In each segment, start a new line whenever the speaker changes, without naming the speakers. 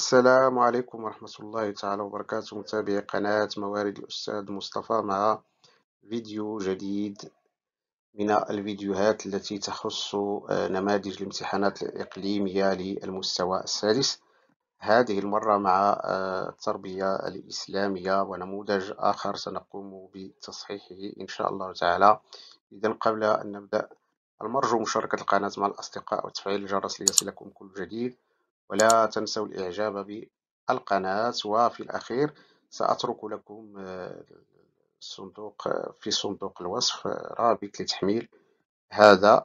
السلام عليكم ورحمة الله تعالى وبركاته متابعي قناة موارد الأستاذ مصطفى مع فيديو جديد من الفيديوهات التي تخص آه، نماذج الامتحانات الإقليمية للمستوى السادس هذه المرة مع آه، التربية الإسلامية ونموذج آخر سنقوم بتصحيحه إن شاء الله تعالى إذا قبل أن نبدأ المرجو مشاركة القناة مع الأصدقاء وتفعيل الجرس ليصلكم كل جديد ولا تنسوا الإعجاب بالقناة وفي الأخير سأترك لكم آه، الصندوق آه، في صندوق الوصف آه، رابط لتحميل هذا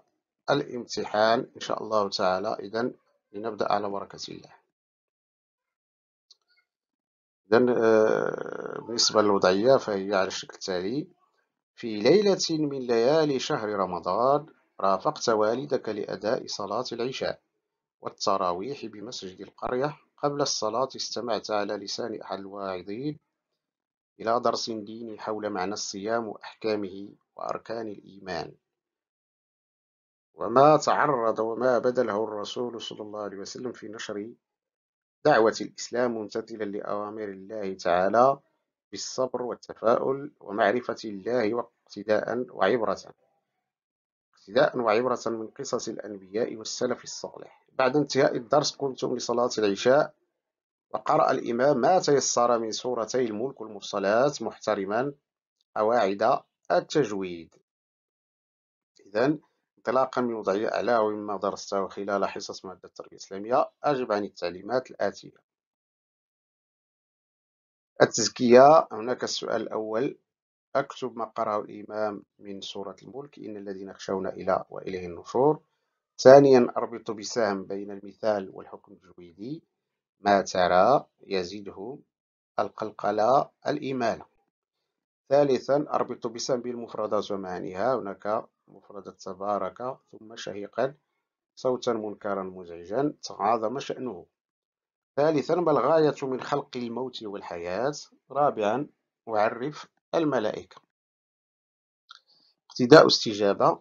الامتحان إن شاء الله تعالى إذا لنبدأ على بركة الله إذا بالنسبة للوضعية فهي على الشكل التالي في ليلة من ليالي شهر رمضان رافقت والدك لأداء صلاة العشاء والتراويح بمسجد القرية قبل الصلاة استمعت على لسان أحد الواعظين إلى درس ديني حول معنى الصيام وأحكامه وأركان الإيمان وما تعرض وما بذله الرسول صلى الله عليه وسلم في نشر دعوة الإسلام ممتثلا لأوامر الله تعالى بالصبر والتفاؤل ومعرفة الله واقتداء وعبرة ابتداء وعبرة من قصص الأنبياء والسلف الصالح بعد انتهاء الدرس قمتم لصلاة العشاء وقرأ الإمام ما تيسر من سورتي الملك والمفصلات محترما قواعد التجويد إذا انطلاقا من وضعية أعلى ومما درسته خلال حصص مادة التربية الإسلامية أجب عن التعليمات الآتية التزكية هناك السؤال الأول اكتب ما قرأه الإمام من سورة الملك إن الذين يخشون إلى وإليه النشور ثانيا أربط بسهم بين المثال والحكم الجويدي ما ترى يزيده القلقلة الإيمان ثالثا أربط بسهم بالمفردات ومعانيها هناك مفردة تبارك ثم شهيقا صوتا منكرا مزعجا تعاظم شأنه ثالثا ما الغاية من خلق الموت والحياة رابعا وعرف الملائكة ابتداء استجابة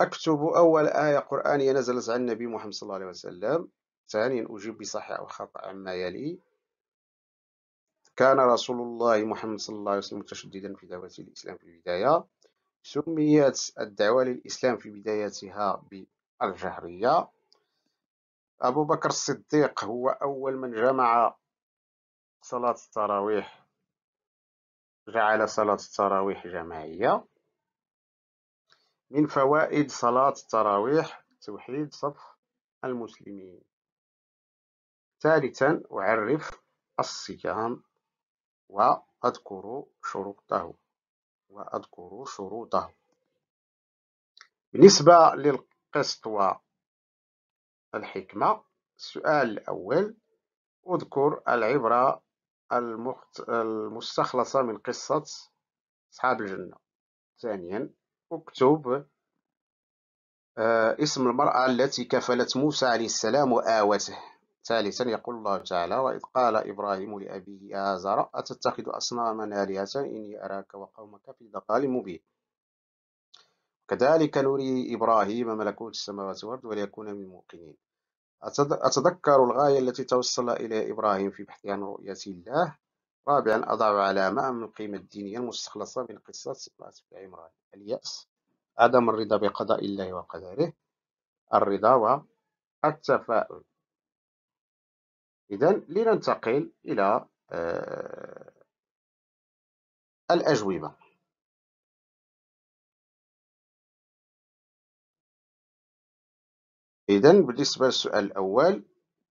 أكتب أول آية قرآنية نزلت عن النبي محمد صلى الله عليه وسلم ثانيا أجيب بصحيح أو خطأ عما يلي كان رسول الله محمد صلى الله عليه وسلم متشددا في دعوة الإسلام في البداية سميت الدعوة للإسلام في بدايتها بالجهرية أبو بكر الصديق هو أول من جمع صلاة التراويح جعل صلاة التراويح جماعية من فوائد صلاة التراويح توحيد صف المسلمين ثالثا أعرف الصيام وأذكر شروطه وأذكر شروطه بالنسبة للقسط والحكمة السؤال الأول أذكر العبرة المخت... المستخلصة من قصة أصحاب الجنة ثانيا اكتب آه، اسم المرأة التي كفلت موسى عليه السلام وآوته ثالثا يقول الله تعالى وإذ قال إبراهيم لأبيه آزر أتتخذ أصناما آلهة إني أراك وقومك في ضلال مبين كذلك نري إبراهيم ملكوت السماوات والأرض وليكون من الموقنين أتذكر الغاية التي توصل إليها إبراهيم في بحثه عن رؤية الله رابعا أضع علامة من القيمة الدينية المستخلصة من قصة امرأة عمران اليأس عدم الرضا بقضاء الله وقدره الرضا والتفاؤل إذا لننتقل إلى آه، الأجوبة إذا بالنسبة للسؤال الأول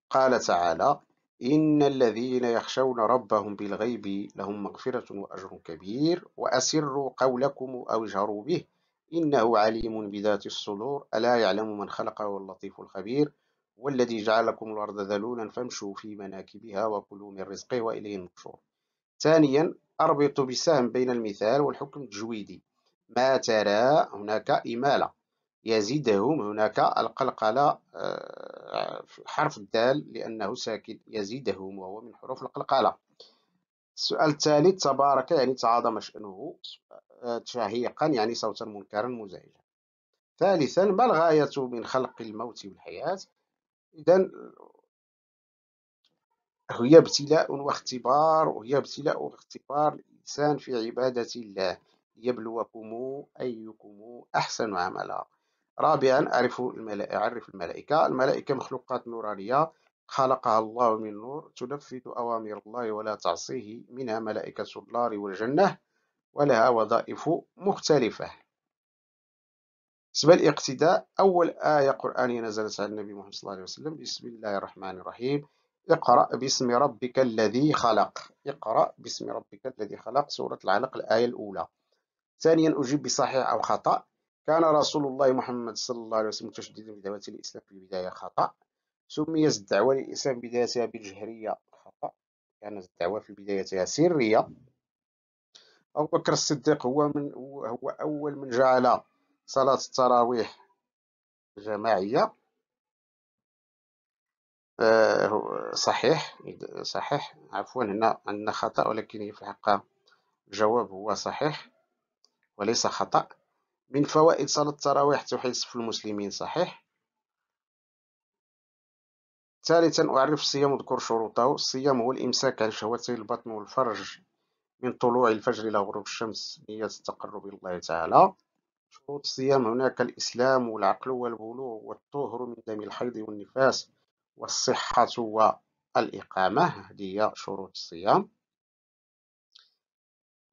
قال تعالى إن الذين يخشون ربهم بالغيب لهم مغفرة وأجر كبير وأسروا قولكم أو اجهروا به إنه عليم بذات الصدور ألا يعلم من خلق واللطيف الخبير والذي جعلكم الأرض ذلولا فامشوا في مناكبها وكلوا من رزقه وإليه النشور ثانيا أربط بسهم بين المثال والحكم التجويدي ما ترى هناك إمالة يزيدهم هناك القلقلة آه، حرف الدال لأنه ساكن يزيدهم وهو من حروف القلقلة السؤال الثالث تبارك يعني تعاظم شأنه آه، شهيقا يعني صوتا منكرا مزعجا ثالثا ما الغاية من خلق الموت والحياة إذا هي ابتلاء واختبار وهي ابتلاء واختبار الإنسان في عبادة الله يبلوكم أيكم أحسن عملا رابعا أعرف الملائكة أعرف الملائكة الملائكة مخلوقات نورانية خلقها الله من نور تنفذ أوامر الله ولا تعصيه منها ملائكة النار والجنة ولها وظائف مختلفة بالنسبة للاقتداء أول آية قرآنية نزلت على النبي محمد صلى الله عليه وسلم بسم الله الرحمن الرحيم اقرأ باسم ربك الذي خلق اقرأ باسم ربك الذي خلق سورة العلق الآية الأولى ثانيا أجيب بصحيح أو خطأ كان رسول الله محمد صلى الله عليه وسلم متشددا بدعوة الإسلام في البداية خطأ سميت الدعوة للإسلام بدايتها بالجهرية خطأ كانت الدعوة في بدايتها سرية أبو بكر الصديق هو من هو أول من جعل صلاة التراويح جماعية آه، صحيح صحيح عفوا هنا عندنا خطأ ولكن في الحقيقة الجواب هو صحيح وليس خطأ من فوائد صلاة التراويح توحيد في المسلمين صحيح ثالثا أعرف الصيام وذكر شروطه الصيام هو الإمساك عن شهوتي البطن والفرج من طلوع الفجر إلى غروب الشمس نية التقرب إلى الله تعالى شروط الصيام هناك الإسلام والعقل والبلوغ والطهر من دم الحيض والنفاس والصحة والإقامة هذه شروط الصيام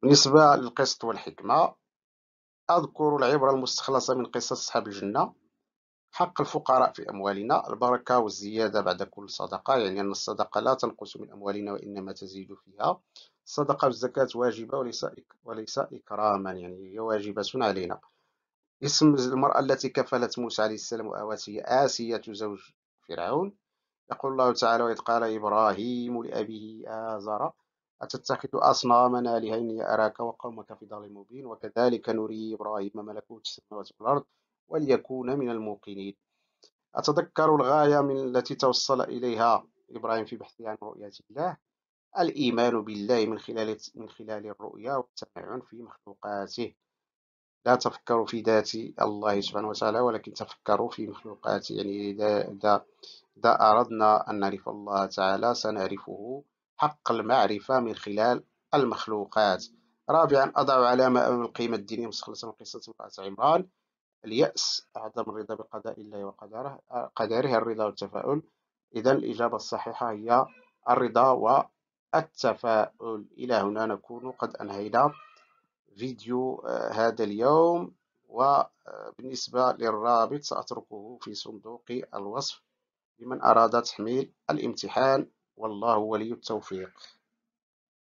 بالنسبة للقسط والحكمة أذكر العبرة المستخلصة من قصة أصحاب الجنة حق الفقراء في أموالنا البركة والزيادة بعد كل صدقة يعني أن الصدقة لا تنقص من أموالنا وإنما تزيد فيها الصدقة والزكاة واجبة وليس وليس إكراما يعني هي واجبة علينا اسم المرأة التي كفلت موسى عليه السلام هي آسية زوج فرعون يقول الله تعالى وإذ قال إبراهيم لأبيه آزر أتتخذ أصناما آلهين أراك وقومك في ضلال مبين وكذلك نري إبراهيم ملكوت السماوات والأرض وليكون من الموقنين أتذكر الغاية من التي توصل إليها إبراهيم في بحثه عن رؤية الله الإيمان بالله من خلال من خلال الرؤيا والتمعن في مخلوقاته لا تفكروا في ذات الله سبحانه وتعالى ولكن تفكروا في مخلوقاته يعني إذا أردنا أن نعرف الله تعالى سنعرفه حق المعرفة من خلال المخلوقات رابعا أضع علامة أمام القيمة الدينية مستخلصة من قصة امرأة عمران اليأس عدم الرضا بقضاء الله وقدره قدره الرضا والتفاؤل إذا الإجابة الصحيحة هي الرضا والتفاؤل إلى هنا نكون قد أنهينا فيديو آه، هذا اليوم وبالنسبة آه، للرابط سأتركه في صندوق الوصف لمن أراد تحميل الامتحان والله ولي التوفيق